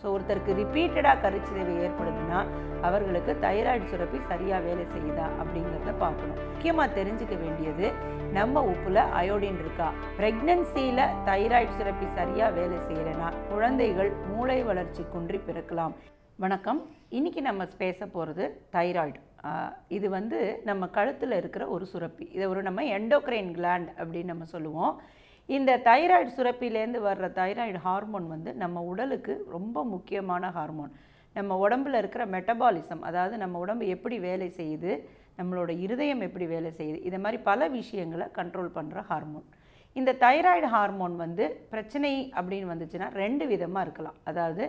so ஒருத்தருக்கு ரிப்பீட்டடாக கருச்சிதைவு ஏற்படுதுன்னா அவர்களுக்கு தைராய்டு சுரப்பி சரியாக வேலை செய்யுதா அப்படிங்கிறத பார்க்கணும் முக்கியமாக தெரிஞ்சுக்க வேண்டியது நம்ம உப்பில் அயோடின் இருக்கா ப்ரெக்னன்சியில் தைராய்டு சுரப்பி சரியாக வேலை செய்யலைன்னா குழந்தைகள் மூளை வளர்ச்சி குன்றி பிறக்கலாம் வணக்கம் இன்னைக்கு நம்ம பேச போகிறது தைராய்டு இது வந்து நம்ம கழுத்தில் இருக்கிற ஒரு சுரப்பி இதை ஒரு நம்ம எண்டோக்ரைன் கிளாண்ட் அப்படின்னு நம்ம சொல்லுவோம் இந்த தைராய்டு சுரப்பிலேருந்து வர்ற தைராய்டு ஹார்மோன் வந்து நம்ம உடலுக்கு ரொம்ப முக்கியமான ஹார்மோன் நம்ம உடம்பில் இருக்கிற மெட்டபாலிசம் அதாவது நம்ம உடம்பு எப்படி வேலை செய்யுது நம்மளோட இருதயம் எப்படி வேலை செய்யுது இதை மாதிரி பல விஷயங்களை கண்ட்ரோல் பண்ணுற ஹார்மோன் இந்த தைராய்டு ஹார்மோன் வந்து பிரச்சனை அப்படின்னு வந்துச்சுன்னா ரெண்டு விதமாக இருக்கலாம் அதாவது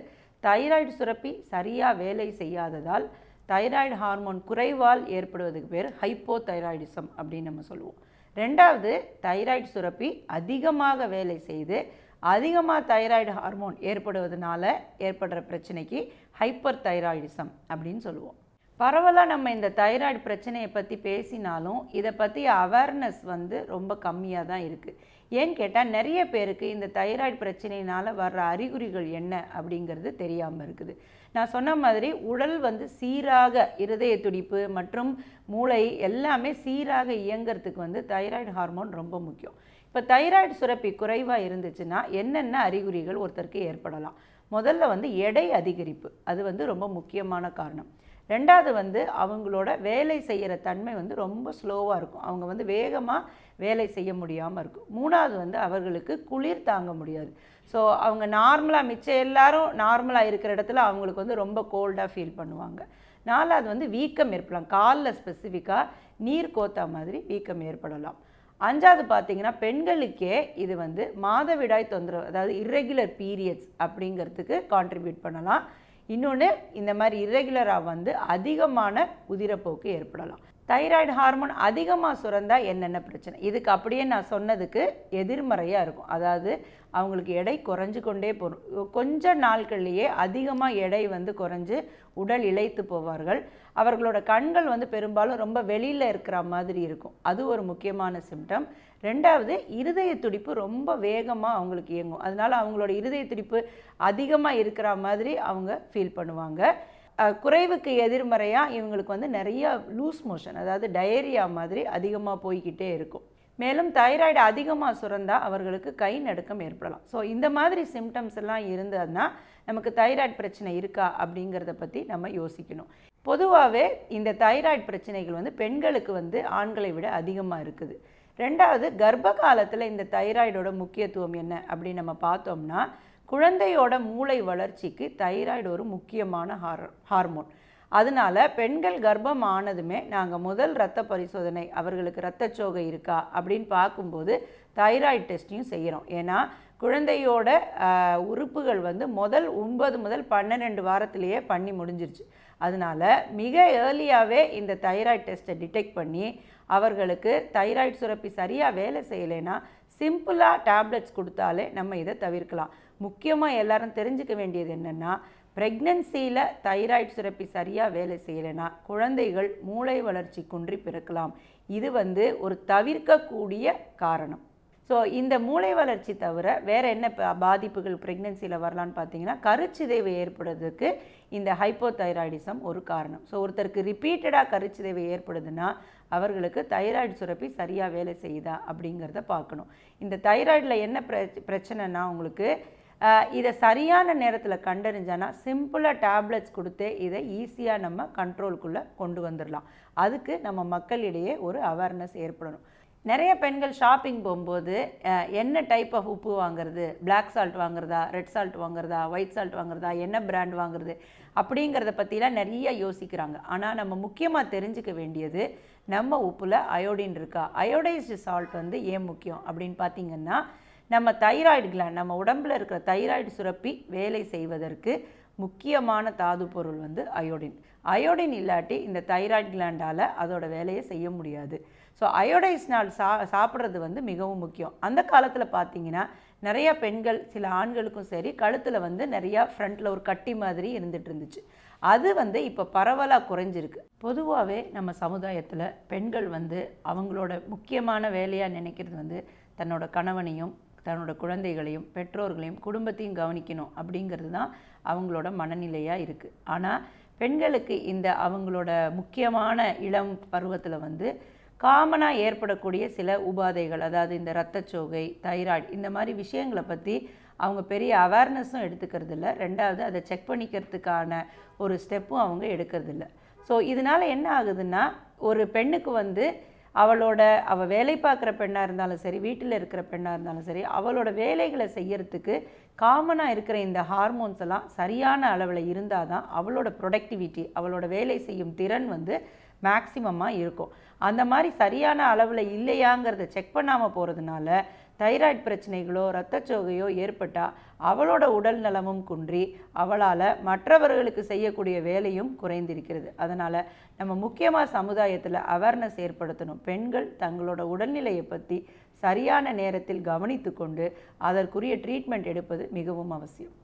தைராய்டு சுரப்பி சரியாக வேலை செய்யாததால் தைராய்டு ஹார்மோன் குறைவால் ஏற்படுவதுக்கு பேர் ஹைப்போ தைராய்டிசம் அப்படின்னு நம்ம சொல்லுவோம் ரெண்டாவது தைராய்டு சுரப்பி அதிகமாக வேலை செய்து அதிகமாக தைராய்டு ஹார்மோன் ஏற்படுவதனால ஏற்படுற பிரச்சனைக்கு ஹைப்பர் தைராய்டிசம் அப்படின்னு சொல்லுவோம் பரவலாக நம்ம இந்த தைராய்டு பிரச்சனையை பற்றி பேசினாலும் இதை பற்றி அவேர்னஸ் வந்து ரொம்ப கம்மியாக தான் இருக்குது ஏன்னு கேட்டால் நிறைய பேருக்கு இந்த தைராய்டு பிரச்சனையினால் வர்ற அறிகுறிகள் என்ன அப்படிங்கிறது தெரியாமல் இருக்குது நான் சொன்ன மாதிரி உடல் வந்து சீராக இருதய துடிப்பு மற்றும் மூளை எல்லாமே சீராக இயங்கிறதுக்கு வந்து தைராய்டு ஹார்மோன் ரொம்ப முக்கியம் இப்போ தைராய்டு சுரப்பி குறைவாக இருந்துச்சுன்னா என்னென்ன அறிகுறிகள் ஒருத்தருக்கு ஏற்படலாம் முதல்ல வந்து எடை அதிகரிப்பு அது வந்து ரொம்ப முக்கியமான காரணம் ரெண்டாவது வந்து அவங்களோட வேலை செய்கிற தன்மை வந்து ரொம்ப ஸ்லோவாக இருக்கும் அவங்க வந்து வேகமாக வேலை செய்ய முடியாமல் இருக்கும் மூணாவது வந்து அவர்களுக்கு குளிர் தாங்க முடியாது ஸோ அவங்க நார்மலாக மிச்சம் எல்லாரும் நார்மலாக இருக்கிற இடத்துல அவங்களுக்கு வந்து ரொம்ப கோல்டாக ஃபீல் பண்ணுவாங்க நாலாவது வந்து வீக்கம் ஏற்படலாம் காலில் ஸ்பெசிஃபிக்காக நீர் கோத்தா மாதிரி வீக்கம் ஏற்படலாம் அஞ்சாவது பார்த்திங்கன்னா பெண்களுக்கே இது வந்து மாதவிடாய் தொந்தரவு அதாவது இர்ரெகுலர் பீரியட்ஸ் அப்படிங்கிறதுக்கு கான்ட்ரிபியூட் பண்ணலாம் இன்னொன்று இந்த மாதிரி இரெகுலராக வந்து அதிகமான உதிரப்போக்கு ஏற்படலாம் தைராய்டு ஹார்மோன் அதிகமாக சுரந்தால் என்னென்ன பிரச்சனை இதுக்கு அப்படியே நான் சொன்னதுக்கு எதிர்மறையாக இருக்கும் அதாவது அவங்களுக்கு எடை குறைஞ்சு கொண்டே போகும் கொஞ்ச நாட்கள்லேயே அதிகமாக எடை வந்து குறைஞ்சு உடல் இழைத்து போவார்கள் அவர்களோட கண்கள் வந்து பெரும்பாலும் ரொம்ப வெளியில் இருக்கிற மாதிரி இருக்கும் அது ஒரு முக்கியமான சிம்டம் ரெண்டாவது இருதய துடிப்பு ரொம்ப வேகமாக அவங்களுக்கு இயங்கும் அதனால் அவங்களோட இருதய துடிப்பு அதிகமாக இருக்கிற மாதிரி அவங்க ஃபீல் பண்ணுவாங்க குறைவுக்கு எதிர்மறையாக இவங்களுக்கு வந்து நிறைய லூஸ் மோஷன் அதாவது டயரியா மாதிரி அதிகமாக போய்கிட்டே இருக்கும் மேலும் தைராய்டு அதிகமாக சுரந்தால் அவர்களுக்கு கை நடுக்கம் ஏற்படலாம் ஸோ இந்த மாதிரி சிம்டம்ஸ் எல்லாம் இருந்ததுன்னா நமக்கு தைராய்டு பிரச்சனை இருக்கா அப்படிங்கிறத பற்றி நம்ம யோசிக்கணும் பொதுவாகவே இந்த தைராய்டு பிரச்சனைகள் வந்து பெண்களுக்கு வந்து ஆண்களை விட அதிகமாக இருக்குது ரெண்டாவது கர்ப்ப காலத்தில் இந்த தைராய்டோட முக்கியத்துவம் என்ன அப்படின்னு நம்ம பார்த்தோம்னா குழந்தையோட மூளை வளர்ச்சிக்கு தைராய்டு ஒரு முக்கியமான ஹார் ஹார்மோன் அதனால் பெண்கள் கர்ப்பம் ஆனதுமே நாங்கள் முதல் இரத்த பரிசோதனை அவர்களுக்கு இரத்தச்சோகை இருக்கா அப்படின்னு பார்க்கும்போது தைராய்டு டெஸ்ட்டையும் செய்கிறோம் ஏன்னா குழந்தையோட உறுப்புகள் வந்து முதல் ஒன்பது முதல் பன்னிரெண்டு வாரத்திலேயே பண்ணி முடிஞ்சிருச்சு அதனால் மிக ஏர்லியாகவே இந்த தைராய்டு டெஸ்ட்டை டிடெக்ட் பண்ணி அவர்களுக்கு தைராய்டு சுரப்பி சரியாக வேலை செய்யலைன்னா சிம்பிளாக டேப்லெட்ஸ் கொடுத்தாலே நம்ம இதை தவிர்க்கலாம் முக்கியமாக எல்லாரும் தெரிஞ்சுக்க வேண்டியது என்னென்னா ப்ரெக்னென்சியில் தைராய்டு சுரப்பி சரியாக வேலை செய்யலைன்னா குழந்தைகள் மூளை வளர்ச்சி குன்றி பிறக்கலாம் இது வந்து ஒரு தவிர்க்கக்கூடிய காரணம் ஸோ இந்த மூளை வளர்ச்சி தவிர வேறு என்ன பாதிப்புகள் ப்ரெக்னென்சியில் வரலான்னு பார்த்தீங்கன்னா கருச்சிதைவு ஏற்படுறதுக்கு இந்த ஹைப்போதைராய்டிசம் ஒரு காரணம் ஸோ ஒருத்தருக்கு ரிப்பீட்டடாக கருச்சிதைவு ஏற்படுதுன்னா அவர்களுக்கு தைராய்டு சுரப்பி சரியாக வேலை செய்யுதா அப்படிங்கிறத பார்க்கணும் இந்த தைராய்டில் என்ன பிரச்சனைனா உங்களுக்கு இதை சரியான நேரத்தில் கண்டறிஞ்சானா சிம்பிளாக டேப்லெட்ஸ் கொடுத்து இதை ஈஸியாக நம்ம கண்ட்ரோல்குள்ளே கொண்டு வந்துடலாம் அதுக்கு நம்ம மக்களிடையே ஒரு அவேர்னஸ் ஏற்படணும் நிறைய பெண்கள் ஷாப்பிங் போகும்போது என்ன டைப் ஆஃப் உப்பு வாங்குறது பிளாக் சால்ட் வாங்குறதா ரெட் சால்ட் வாங்குறதா ஒயிட் சால்ட் வாங்குறதா என்ன பிராண்ட் வாங்குறது அப்படிங்கிறத பற்றிலாம் நிறைய யோசிக்கிறாங்க ஆனால் நம்ம முக்கியமாக தெரிஞ்சுக்க வேண்டியது நம்ம உப்பில் அயோடின் இருக்கா அயோடைஸ்டு சால்ட் வந்து ஏன் முக்கியம் அப்படின்னு பார்த்தீங்கன்னா நம்ம தைராய்டு கிளாண்ட் நம்ம உடம்பில் இருக்கிற தைராய்டு சுரப்பி வேலை செய்வதற்கு முக்கியமான தாது பொருள் வந்து அயோடின் அயோடின் இல்லாட்டி இந்த தைராய்டு கிளாண்டால் அதோட வேலையை செய்ய முடியாது ஸோ அயோடைஸ் நாள் சா சாப்பிட்றது வந்து மிகவும் முக்கியம் அந்த காலத்தில் பார்த்தீங்கன்னா நிறையா பெண்கள் சில ஆண்களுக்கும் சரி கழுத்தில் வந்து நிறையா ஃப்ரண்ட்டில் ஒரு கட்டி மாதிரி இருந்துகிட்டு இருந்துச்சு அது வந்து இப்போ பரவலாக குறைஞ்சிருக்கு பொதுவாகவே நம்ம சமுதாயத்தில் பெண்கள் வந்து அவங்களோட முக்கியமான வேலையாக நினைக்கிறது வந்து தன்னோட கணவனையும் தன்னோட குழந்தைகளையும் பெற்றோர்களையும் குடும்பத்தையும் கவனிக்கணும் அப்படிங்கிறது தான் அவங்களோட மனநிலையாக இருக்குது ஆனால் பெண்களுக்கு இந்த அவங்களோட முக்கியமான இளம் பருவத்தில் வந்து காமனாக ஏற்படக்கூடிய சில உபாதைகள் அதாவது இந்த சோகை தைராய்டு இந்த மாதிரி விஷயங்களை பற்றி அவங்க பெரிய அவேர்னஸும் எடுத்துக்கிறது இல்லை ரெண்டாவது அதை செக் பண்ணிக்கிறதுக்கான ஒரு ஸ்டெப்பும் அவங்க எடுக்கிறதில்ல ஸோ இதனால் என்ன ஆகுதுன்னா ஒரு பெண்ணுக்கு வந்து அவளோட அவள் வேலை பார்க்குற பெண்ணாக இருந்தாலும் சரி வீட்டில் இருக்கிற பெண்ணாக இருந்தாலும் சரி அவளோட வேலைகளை செய்கிறதுக்கு காமனாக இருக்கிற இந்த ஹார்மோன்ஸ் எல்லாம் சரியான அளவில் இருந்தால் தான் அவளோட ப்ரொடக்டிவிட்டி அவளோட வேலை செய்யும் திறன் வந்து மேக்சிமமாக இருக்கும் அந்த மாதிரி சரியான அளவில் இல்லையாங்கிறத செக் பண்ணாமல் போகிறதுனால தைராய்ட் பிரச்சனைகளோ இரத்தச்சோகையோ ஏற்பட்டால் அவளோட உடல் நலமும் குன்றி அவளால் மற்றவர்களுக்கு செய்யக்கூடிய வேலையும் குறைந்திருக்கிறது அதனால் நம்ம முக்கியமாக சமுதாயத்தில் அவேர்னஸ் ஏற்படுத்தணும் பெண்கள் தங்களோட உடல்நிலையை பற்றி சரியான நேரத்தில் கவனித்து கொண்டு அதற்குரிய ட்ரீட்மெண்ட் எடுப்பது மிகவும் அவசியம்